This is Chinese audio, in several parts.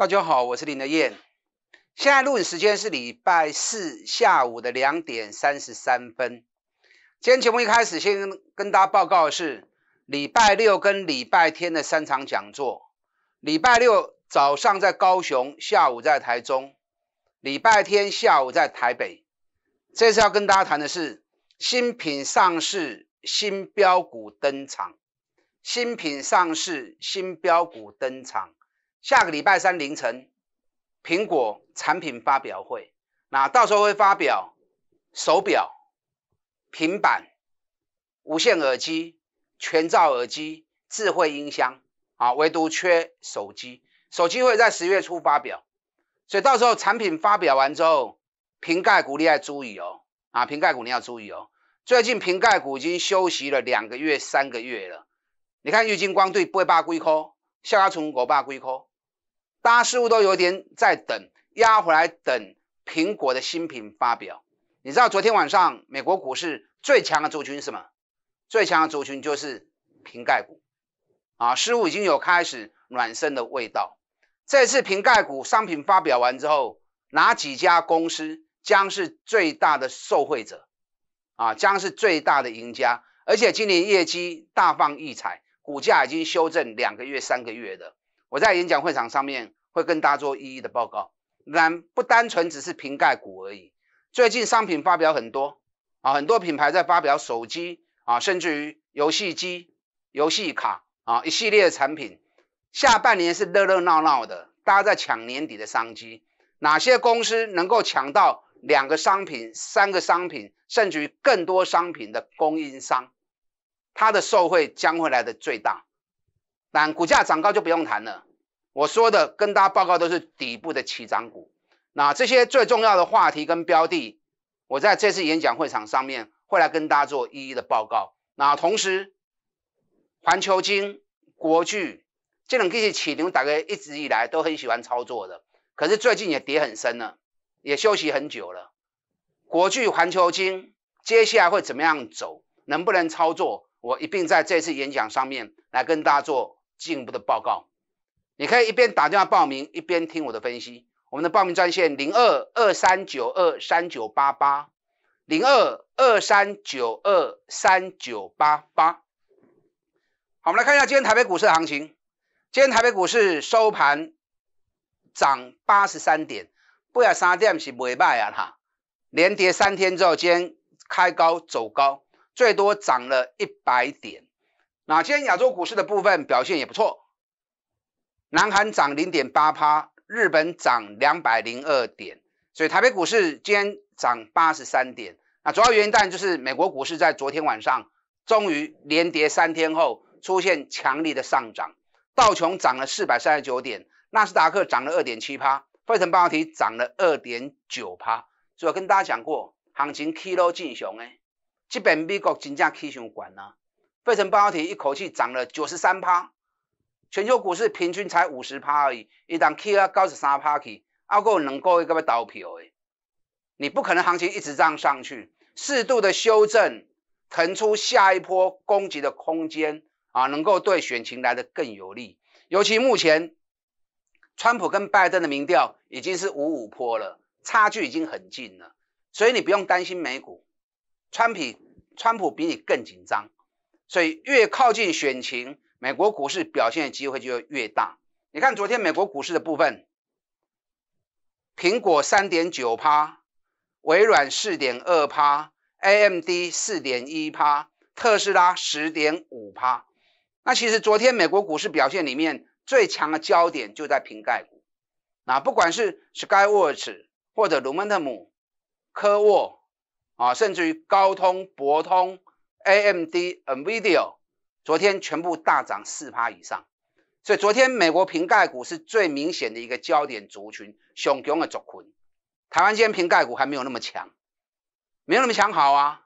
大家好，我是林德燕。现在录影时间是礼拜四下午的两点三十三分。今天节目一开始先跟大家报告的是，礼拜六跟礼拜天的三场讲座。礼拜六早上在高雄，下午在台中；礼拜天下午在台北。这次要跟大家谈的是新品上市、新标股登场。新品上市、新标股登场。下个礼拜三凌晨，苹果产品发表会，那到时候会发表手表、平板、无线耳机、全罩耳机、智慧音箱，啊，唯独缺手机，手机会在十月初发表，所以到时候产品发表完之后，瓶盖股你要注意哦，啊，瓶盖股你要注意哦，最近瓶盖股已经休息了两个月、三个月了，你看玉金光对贝霸龟科，下枯虫狗霸龟科。大家似乎都有点在等，压回来等苹果的新品发表。你知道昨天晚上美国股市最强的族群是什么？最强的族群就是瓶盖股啊，似乎已经有开始暖身的味道。这次瓶盖股商品发表完之后，哪几家公司将是最大的受惠者啊？将是最大的赢家，而且今年业绩大放异彩，股价已经修正两个月、三个月了。我在演讲会场上面会跟大家做一一的报告，但不单纯只是瓶盖股而已。最近商品发表很多啊，很多品牌在发表手机啊，甚至于游戏机、游戏卡啊一系列的产品。下半年是热热闹闹的，大家在抢年底的商机。哪些公司能够抢到两个商品、三个商品，甚至于更多商品的供应商，它的受惠将会来的最大。但股价涨高就不用谈了。我说的跟大家报告都是底部的起涨股。那这些最重要的话题跟标的，我在这次演讲会场上面会来跟大家做一一的报告。那同时，环球金、国巨，这两只起牛，大概一直以来都很喜欢操作的，可是最近也跌很深了，也休息很久了。国巨、环球金，接下来会怎么样走？能不能操作？我一并在这次演讲上面来跟大家做。进一步的报告，你可以一边打电话报名，一边听我的分析。我们的报名专线零二二三九二三九八八，零二二三九二三九八八。好，我们来看一下今天台北股市的行情。今天台北股市收盘涨八十三点，不要三点是袂卖啊，哈。连跌三天之后，今天开高走高，最多涨了一百点。那今天亚洲股市的部分表现也不错，南韩涨零点八趴，日本涨两百零二点，所以台北股市今天涨八十三点。那主要原因当然就是美国股市在昨天晚上终于连跌三天后出现强力的上涨，道琼涨了四百三十九点，纳斯达克涨了二点七趴，费城半导体涨了二点九趴。所以我跟大家讲过，行情 Kilo 正雄呢，这边美国真 i 起上管呢。费城半导体一口气涨了九十三趴，全球股市平均才五十趴而已，一旦起来高十三趴起，能够能够给它倒票诶，你不可能行情一直这样上去，适度的修正，腾出下一波攻击的空间啊，能够对选情来的更有利。尤其目前川普跟拜登的民调已经是五五坡了，差距已经很近了，所以你不用担心美股，川普川普比你更紧张。所以越靠近选情，美国股市表现的机会就越大。你看昨天美国股市的部分，苹果三点九趴，微软四点二趴 a m d 四点一趴，特斯拉十点五趴。那其实昨天美国股市表现里面最强的焦点就在瓶盖股啊，不管是 Skyworks 或者 r o m e t m 科沃啊，甚至于高通、博通。AMD、NVIDIA 昨天全部大涨四趴以上，所以昨天美国瓶盖股是最明显的一个焦点族群，上雄的族群。台湾今天瓶盖股还没有那么强，没有那么强好啊。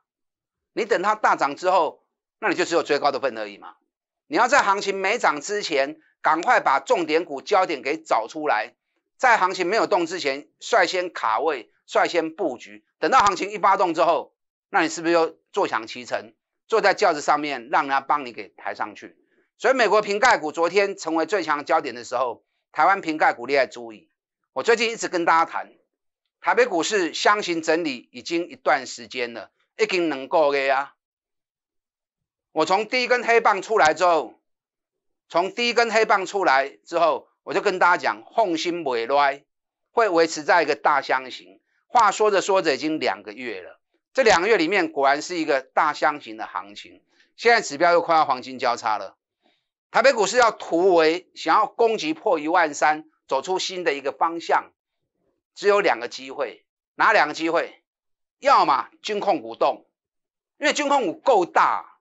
你等它大涨之后，那你就只有追高的份而已嘛。你要在行情没涨之前，赶快把重点股焦点给找出来，在行情没有动之前，率先卡位，率先布局。等到行情一发动之后，那你是不是又坐享其成？坐在轿子上面，让人家帮你给抬上去。所以美国瓶盖股昨天成为最强焦点的时候，台湾瓶盖股厉害注意。我最近一直跟大家谈，台北股市箱型整理已经一段时间了，一定能够的呀。我从第一根黑棒出来之后，从第一根黑棒出来之后，我就跟大家讲，重心未衰，会维持在一个大箱型。话说着说着，已经两个月了。这两个月里面果然是一个大箱型的行情，现在指标又快要黄金交叉了。台北股市要突围，想要攻击破一万三，走出新的一个方向，只有两个机会。哪两个机会？要么军控股动，因为军控股够大，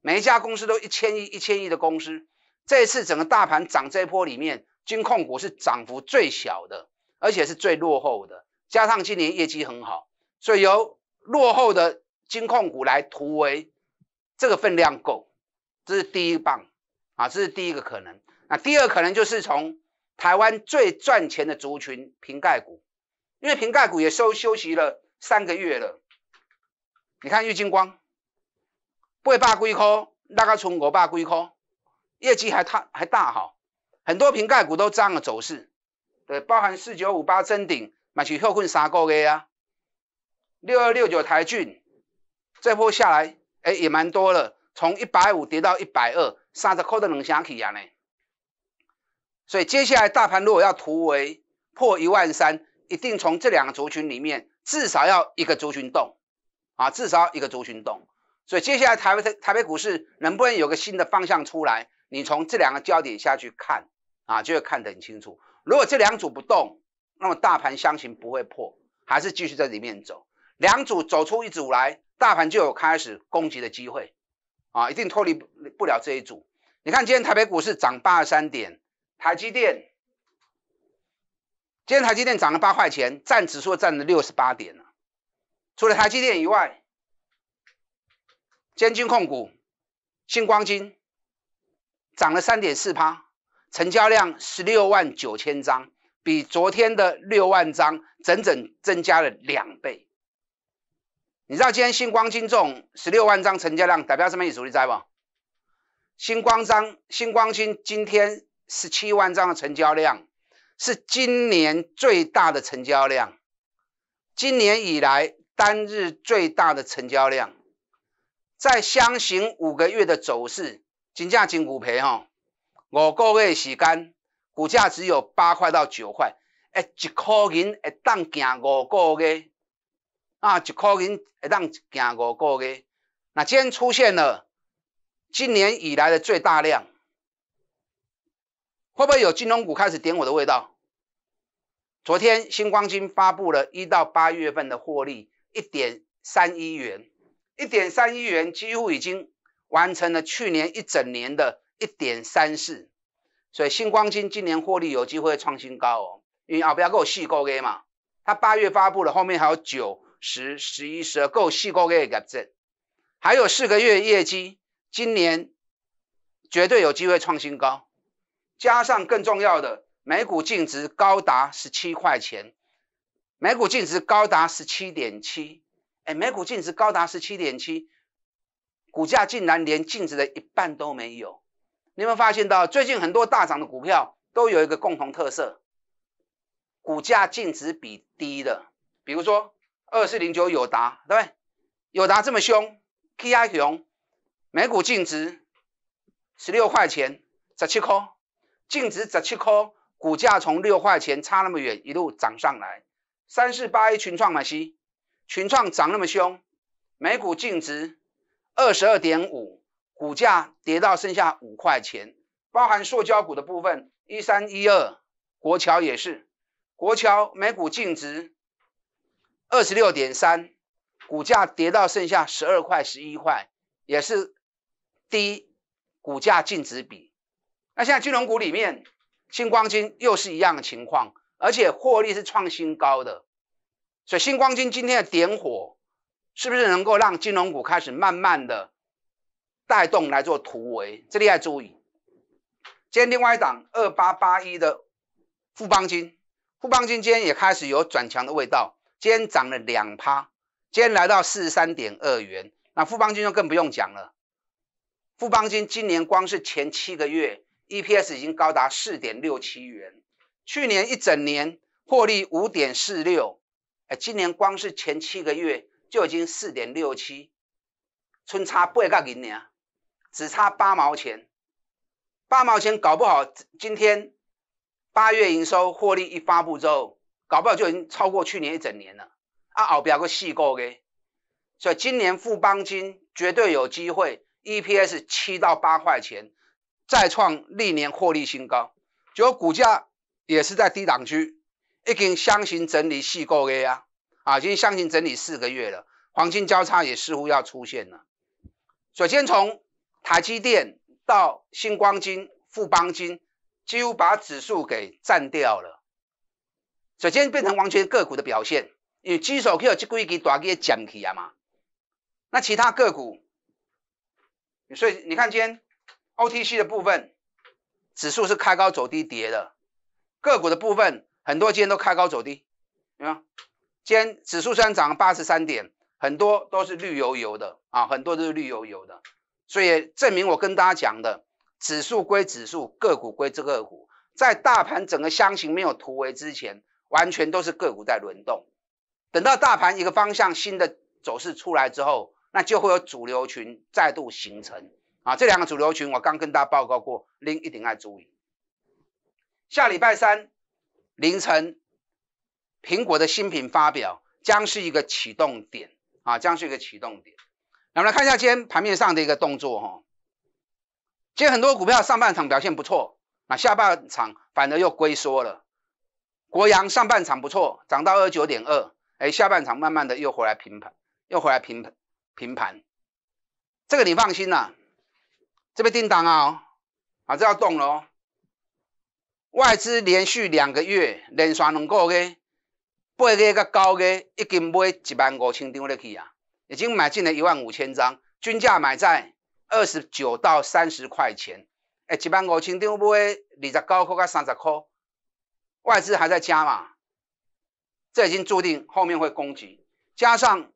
每一家公司都一千亿、一千亿的公司。这一次整个大盘涨这一波里面，军控股是涨幅最小的，而且是最落后的，加上今年业绩很好，所以有。落后的金控股来突围，这个分量够，这是第一棒啊，这是第一个可能。那第二可能就是从台湾最赚钱的族群瓶盖股，因为瓶盖股也休休息了三个月了。你看玉金光，不也霸过科，那个从我爸过一科，业绩还大还大好，很多瓶盖股都样了走势，对，包含四九五八增顶，买是后困三个月啊。六二六九台骏，这波下来，哎，也蛮多了，从一百五跌到一百二，三十块的能想起啊呢。所以接下来大盘如果要突围破一万三，一定从这两个族群里面至少要一个族群动，啊，至少一个族群动。所以接下来台北的台北股市能不能有个新的方向出来，你从这两个焦点下去看，啊，就会看得很清楚。如果这两组不动，那么大盘箱型不会破，还是继续在里面走。两组走出一组来，大盘就有开始攻击的机会啊！一定脱离不了这一组。你看今天台北股市涨八十三点，台积电今天台积电涨了八块钱，占指数占了六十八点除了台积电以外，监金控股、新光金涨了三点四趴，成交量十六万九千张，比昨天的六万张整整增加了两倍。你知道今天新光金重十六万张成交量代表什么意思？你知不？新光张新光金今天十七万张的成交量是今年最大的成交量，今年以来单日最大的成交量，在相行五个月的走势，金价金股赔吼，五个月洗干，股价只有八块到九块，一元会当行五个月。啊，一箍能会当行件五股的，那今天出现了今年以来的最大量，会不会有金融股开始点火的味道？昨天新光金发布了一到八月份的获利一点三一元，一点三一元几乎已经完成了去年一整年的一点三四，所以新光金今年获利有机会创新高哦。因为啊，不要跟我细讲的嘛，它八月发布了，后面还有九。十、十一、十二，够四个月业绩，还有四个月业绩，今年绝对有机会创新高。加上更重要的，每股净值高达十七块钱，每股净值高达十七点七，哎，每股净值高达十七点七，股价竟然连净值的一半都没有。你有没有发现到，最近很多大涨的股票都有一个共同特色，股价净值比低的，比如说。二四零九友达对不对？友达这么凶，K I 熊，每股净值十六块钱，十七颗，净值十七颗，股价从六块钱差那么远，一路涨上来。三四八一群创买息，群创涨那么凶，每股净值二十二点五，股价跌到剩下五块钱，包含塑胶股的部分一三一二，国桥也是，国桥每股净值。二十六点三，股价跌到剩下十二块、十一块，也是低股价净值比。那现在金融股里面，星光金又是一样的情况，而且获利是创新高的。所以星光金今天的点火，是不是能够让金融股开始慢慢的带动来做突围？这里要注意。今天另外一档二八八一的富邦金，富邦金今天也开始有转强的味道。今天涨了两趴，今天来到四十三点二元。那富邦金就更不用讲了，富邦金今年光是前七个月 E P S 已经高达四点六七元，去年一整年获利五点四六，哎，今年光是前七个月就已经四点六七，春差八角零年，只差八毛钱，八毛钱搞不好今天八月营收获利一发布之后。搞不好就已经超过去年一整年了，啊熬不了个细高嘅，所以今年富邦金绝对有机会，EPS 七到八块钱，再创历年获利新高，果股价也是在低档区，已经箱型整理细高嘅啊，啊已经箱型整理四个月了，黄金交叉也似乎要出现了，首先从台积电到新光金、富邦金，几乎把指数给占掉了。首先变成完全个股的表现，因为至少去这归几大个捡起来嘛。那其他个股，所以你看今天 OTC 的部分指数是开高走低跌的，个股的部分很多今天都开高走低，你今天指数虽然涨八十三点，很多都是绿油油的啊，很多都是绿油油的。所以证明我跟大家讲的，指数归指数，个股归个股，在大盘整个箱型没有突围之前。完全都是个股在轮动，等到大盘一个方向新的走势出来之后，那就会有主流群再度形成啊。这两个主流群，我刚跟大家报告过，您一定要注意，下礼拜三凌晨苹果的新品发表将是一个启动点啊，将是一个启动点。我们来看一下今天盘面上的一个动作哈，今天很多股票上半场表现不错，那下半场反而又龟缩了。国阳上半场不错，涨到二九点二，哎，下半场慢慢的又回来平盘，又回来平平盘，这个你放心啦，这边订单啊，啊，这要动了哦，外资连续两个月连续两个，月，八月甲九月已经买一万五千张入去啊，已经买进了一万五千张，均价买在二十九到三十块钱，哎，一万五千张买二十九块到三十块。外资还在加嘛？这已经注定后面会攻击，加上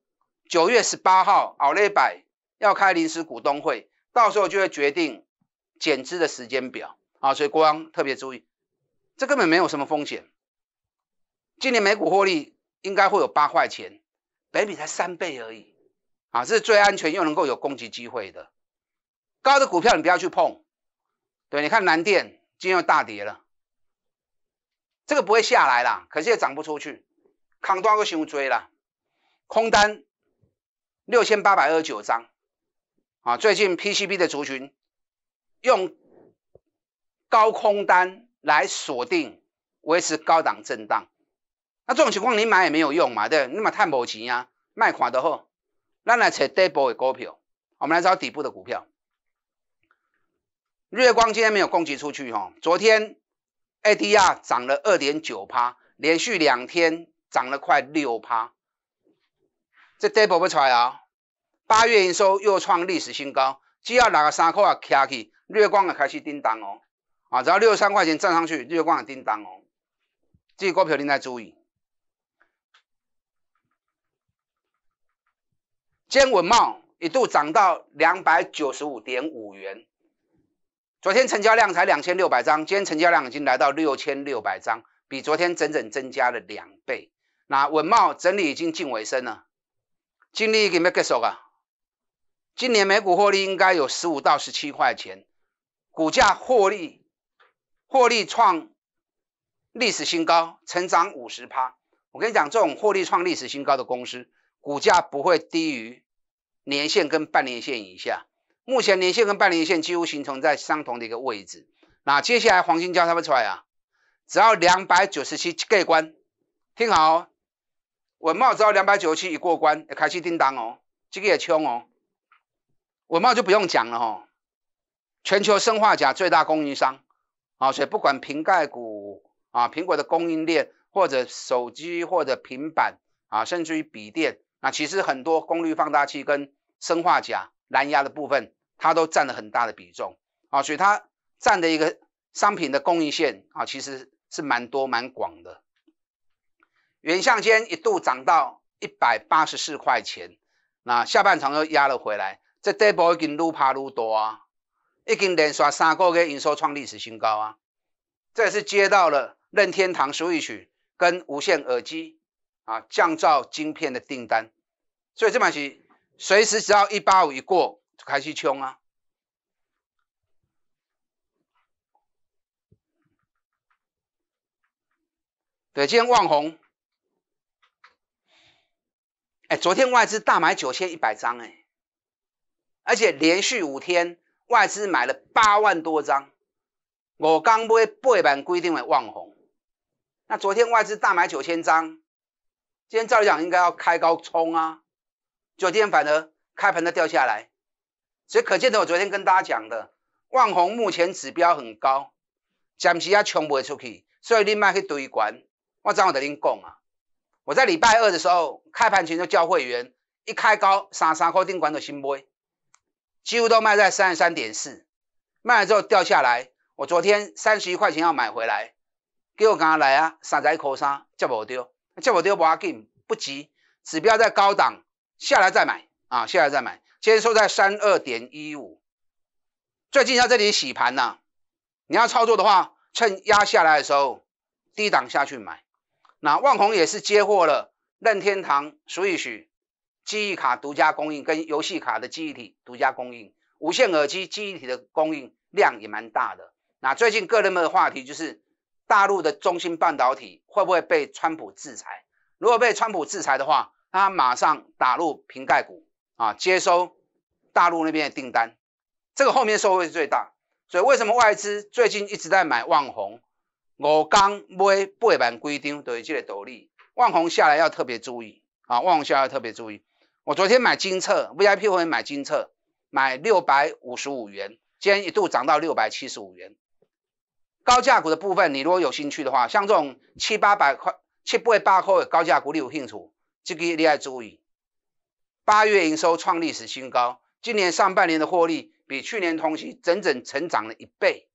九月十八号奥利柏百要开临时股东会，到时候就会决定减资的时间表啊，所以国王特别注意，这根本没有什么风险。今年每股获利应该会有八块钱，北米才三倍而已啊，是最安全又能够有攻击机会的。高的股票你不要去碰，对，你看南电今天又大跌了。这个不会下来啦，可是也涨不出去，扛多个熊追了，空单六千八百二十九张啊！最近 PCB 的族群用高空单来锁定，维持高档震荡。那这种情况你买也没有用嘛，对，你买太冇钱啊，卖垮的好。那来找底部的股票，我们来找底部的股票。月光今天没有供给出去哈，昨天。ADR 涨了二点九趴，连续两天涨了快六趴。这 d b t e 不出来啊，八月营收又创历史新高，只要拿个三块啊 K 起，月光啊开始叮当哦。啊，只要六十三块钱站上去，月光啊叮当哦。这个股票您要注意。坚稳帽一度涨到两百九十五点五元。昨天成交量才两千六百张，今天成交量已经来到六千六百张，比昨天整整增加了两倍。那文茂整理已经近尾声了，净利有没结束啊？今年每股获利应该有十五到十七块钱，股价获利获利创历史新高，成长五十趴。我跟你讲，这种获利创历史新高的公司，股价不会低于年限跟半年线以下。目前连线跟半年线几乎形成在相同的一个位置，那接下来黄金交叉不出来啊，只要两百九十七过关，听好，文茂只要两百九十七一过关，开启定单哦，这个也冲哦，文茂就不用讲了哈，全球生化甲最大供应商啊，所以不管瓶盖股啊，苹果的供应链或者手机或者平板啊，甚至于笔电，那其实很多功率放大器跟生化甲蓝牙的部分。它都占了很大的比重啊，所以它占的一个商品的供应线啊，其实是蛮多蛮广的。原相间一度涨到一百八十四块钱，那下半场又压了回来。这跌波已经一路爬一多啊，已经连刷三个月营收创历史新高啊。这是接到了任天堂 Switch 跟无线耳机啊降噪晶片的订单，所以这盘棋随时只要一八五一过。开始冲啊！对，今天旺红，哎，昨天外资大买九千一百张，哎，而且连续五天外资买了八万多张。我刚买八板规定的旺红，那昨天外资大买九千张，今天照理讲应该要开高冲啊，昨天反而开盘就掉下来。所以可见的，我昨天跟大家讲的，万宏目前指标很高，暂时也冲不出去，所以你卖去堆关。我怎好跟你讲啊？我在礼拜二的时候开盘前就叫会员，一开高三三块，定关都新杯，几乎都卖在三十三点四。卖了之后掉下来，我昨天三十一块钱要买回来，结果刚刚来啊，三十一块三，接无丢，接无丢不要紧，不急，指标在高档，下来再买啊，下来再买。接收在三二点一五，最近在这里洗盘呢。你要操作的话，趁压下来的时候，低档下去买。那万宏也是接货了，任天堂、t 以许、记忆卡独家供应，跟游戏卡的记忆体独家供应，无线耳机记忆体的供应量也蛮大的。那最近个人们的话题就是，大陆的中芯半导体会不会被川普制裁？如果被川普制裁的话，他马上打入瓶盖股啊，接收。大陆那边的订单，这个后面收益是最大，所以为什么外资最近一直在买万红？五钢、买贝板规定对是这个斗笠，万红下来要特别注意啊，万红下来要特别注意。我昨天买金策，VIP 会员买金策，买六百五十五元，今天一度涨到六百七十五元。高价股的部分，你如果有兴趣的话，像这种七八百块、七八百块的高价股，你有兴趣，这个你要注意。八月营收创历史新高。今年上半年的获利比去年同期整整成长了一倍，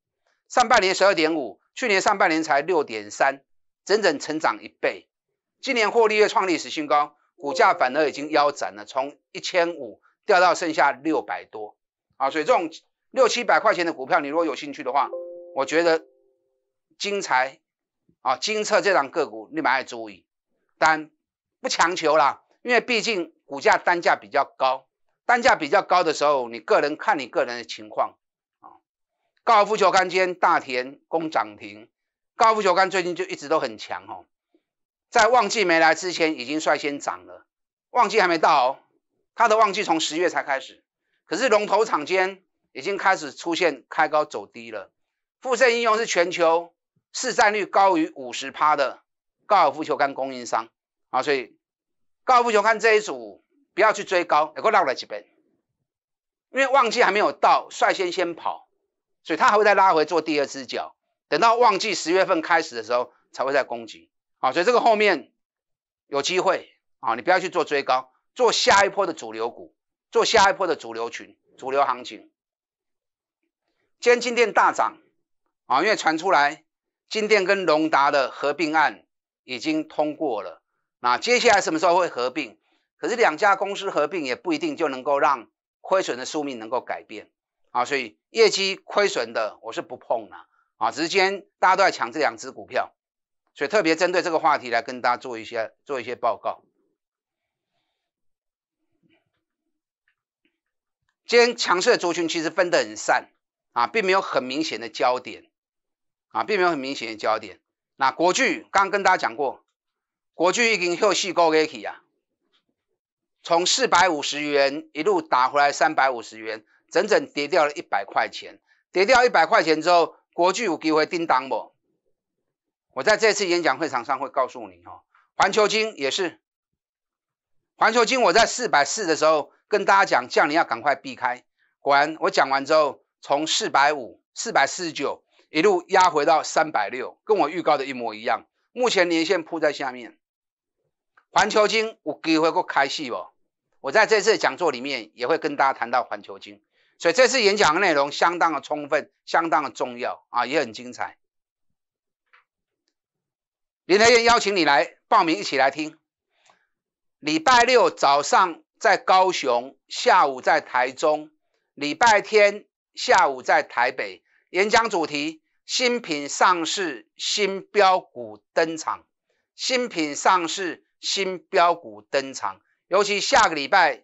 上半年十二点五，去年上半年才六点三，整整成长一倍。今年获利又创历史新高，股价反而已经腰斩了，从一千五掉到剩下六百多啊。所以这种六七百块钱的股票，你如果有兴趣的话，我觉得金财啊金策这档个股你蛮爱注意，但不强求啦，因为毕竟股价单价比较高。单价比较高的时候，你个人看你个人的情况啊。高尔夫球杆间大田工涨停，高尔夫球杆最近就一直都很强哦，在旺季没来之前已经率先涨了，旺季还没到哦，它的旺季从十月才开始，可是龙头厂间已经开始出现开高走低了。复射应用是全球市占率高于五十趴的高尔夫球杆供应商啊，所以高尔夫球杆这一组。不要去追高，给我浪来几倍，因为旺季还没有到，率先先跑，所以他还会再拉回做第二只脚，等到旺季十月份开始的时候才会再攻击，啊，所以这个后面有机会啊，你不要去做追高，做下一波的主流股，做下一波的主流群，主流行情，今天金店大涨啊，因为传出来金店跟隆达的合并案已经通过了，那接下来什么时候会合并？可是两家公司合并也不一定就能够让亏损的宿命能够改变啊，所以业绩亏损的我是不碰了啊。昨天大家都在抢这两只股票，所以特别针对这个话题来跟大家做一些做一些报告。今天强势的族群其实分得很散啊，并没有很明显的焦点啊，并没有很明显的焦点。那国巨刚刚跟大家讲过，国巨已经休息够力气啊。从四百五十元一路打回来三百五十元，整整跌掉了一百块钱。跌掉一百块钱之后，国巨有机会叮当不？我在这次演讲会场上会告诉你哈，环球金也是，环球金我在四百四的时候跟大家讲，降临要赶快避开。果然我讲完之后，从四百五、四百四十九一路压回到三百六，跟我预告的一模一样。目前连线铺在下面。环球金有机会个开戏不？我在这次讲座里面也会跟大家谈到环球金，所以这次演讲内容相当的充分，相当的重要啊，也很精彩。林台院邀请你来报名一起来听，礼拜六早上在高雄，下午在台中，礼拜天下午在台北，演讲主题：新品上市，新标股登场，新品上市。新标股登场，尤其下个礼拜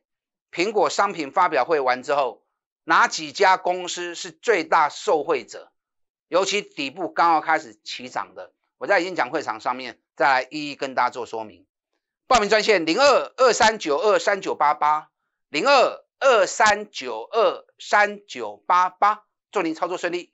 苹果商品发表会完之后，哪几家公司是最大受惠者？尤其底部刚好开始起涨的，我在演讲会场上面再来一一跟大家做说明。报名专线零二二三九二三九八八零二二三九二三九八八，祝您操作顺利。